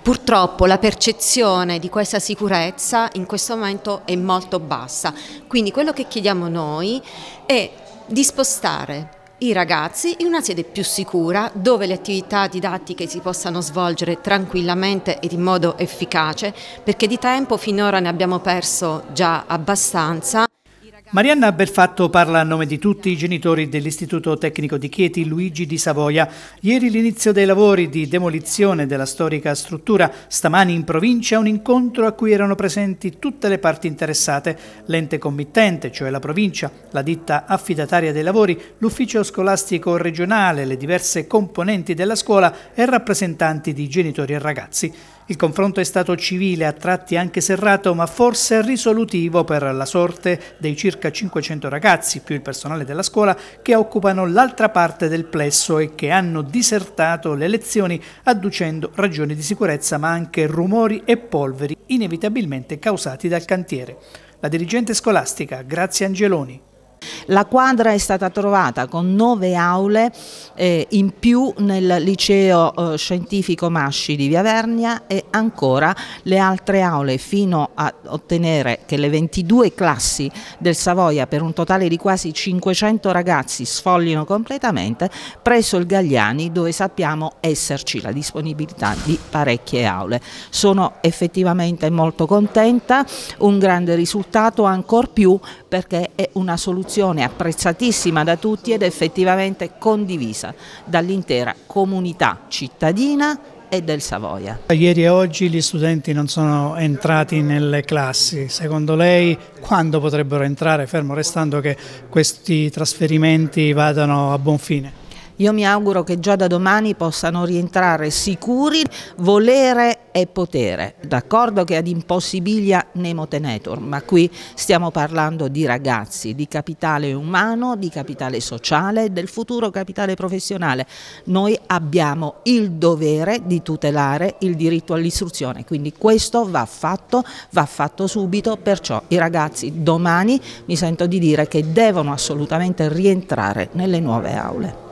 Purtroppo la percezione di questa sicurezza in questo momento è molto bassa, quindi quello che chiediamo noi è di spostare i ragazzi in una sede più sicura dove le attività didattiche si possano svolgere tranquillamente ed in modo efficace perché di tempo finora ne abbiamo perso già abbastanza. Marianna Belfatto parla a nome di tutti i genitori dell'Istituto Tecnico di Chieti Luigi di Savoia. Ieri l'inizio dei lavori di demolizione della storica struttura, stamani in provincia un incontro a cui erano presenti tutte le parti interessate, l'ente committente, cioè la provincia, la ditta affidataria dei lavori, l'ufficio scolastico regionale, le diverse componenti della scuola e rappresentanti di genitori e ragazzi. Il confronto è stato civile, a tratti anche serrato, ma forse risolutivo per la sorte dei circa 500 ragazzi, più il personale della scuola, che occupano l'altra parte del plesso e che hanno disertato le lezioni adducendo ragioni di sicurezza, ma anche rumori e polveri inevitabilmente causati dal cantiere. La dirigente scolastica, Grazia Angeloni, la quadra è stata trovata con nove aule eh, in più nel liceo eh, scientifico Masci di Via Vernia e ancora le altre aule fino a ottenere che le 22 classi del Savoia per un totale di quasi 500 ragazzi sfoglino completamente presso il Gagliani dove sappiamo esserci la disponibilità di parecchie aule. Sono effettivamente molto contenta, un grande risultato ancor più perché è una soluzione azione apprezzatissima da tutti ed effettivamente condivisa dall'intera comunità cittadina e del Savoia. Ieri e oggi gli studenti non sono entrati nelle classi, secondo lei quando potrebbero entrare, fermo restando che questi trasferimenti vadano a buon fine? Io mi auguro che già da domani possano rientrare sicuri, volere è potere. D'accordo che ad impossibilia nemo tenetur, ma qui stiamo parlando di ragazzi, di capitale umano, di capitale sociale, del futuro capitale professionale. Noi abbiamo il dovere di tutelare il diritto all'istruzione, quindi questo va fatto, va fatto subito, perciò i ragazzi domani mi sento di dire che devono assolutamente rientrare nelle nuove aule.